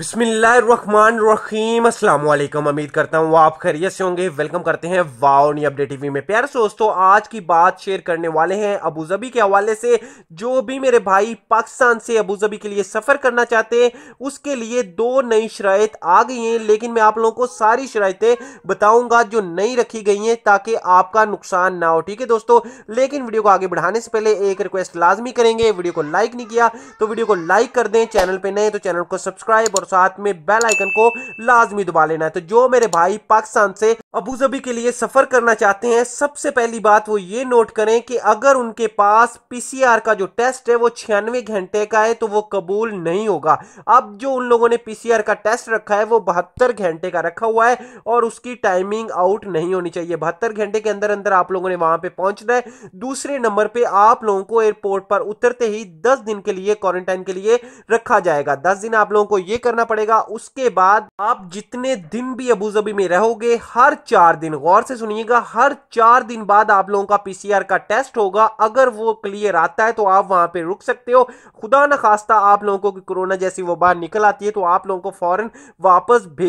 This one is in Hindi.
बिस्मिल्लाम अस्सलाम उम्मीद करता हूँ आप खैरियत से होंगे वेलकम करते हैं वाओनी अपडेट टीवी में प्यार दोस्तों आज की बात शेयर करने वाले हैं अबूजबी के हवाले से जो भी मेरे भाई पाकिस्तान से अबूजबी के लिए सफ़र करना चाहते हैं उसके लिए दो नई शरात आ गई हैं लेकिन मैं आप लोगों को सारी शरायतें बताऊँगा जो नई रखी गई हैं ताकि आपका नुकसान ना हो ठीक है दोस्तों लेकिन वीडियो को आगे बढ़ाने से पहले एक रिक्वेस्ट लाजमी करेंगे वीडियो को लाइक नहीं किया तो वीडियो को लाइक कर दें चैनल पर नए तो चैनल को सब्सक्राइब और साथ में बेल आइकन को लाजमी दबा लेना है तो जो मेरे भाई पाकिस्तान से अबूजबी के लिए सफर करना चाहते हैं सबसे पहली बात वो ये नोट करें कि अगर उनके पास पीसीआर का जो टेस्ट है वो छियानवे घंटे का है तो वो कबूल नहीं होगा अब जो उन लोगों ने पीसीआर का टेस्ट रखा है वो बहत्तर घंटे का रखा हुआ है और उसकी टाइमिंग आउट नहीं होनी चाहिए बहत्तर घंटे के अंदर अंदर आप लोगों ने वहां पर पहुंचना है दूसरे नंबर पर आप लोगों को एयरपोर्ट पर उतरते ही दस दिन के लिए क्वारंटाइन के लिए रखा जाएगा दस दिन आप लोगों को यह कर करना पड़ेगा उसके बाद आप जितने दिन भी अबूजबी में रहोगे हर चार दिन गौर से सुनिएगा हर चार दिन बाद आप लोगों का पीसीआर का टेस्ट होगा अगर वो क्लियर आता है तो आप वहां पे रुक सकते हो खुदा ना खास्ता आप लोगों को कोरोना जैसी वबा निकल आती है तो आप लोगों को फौरन वापस भेज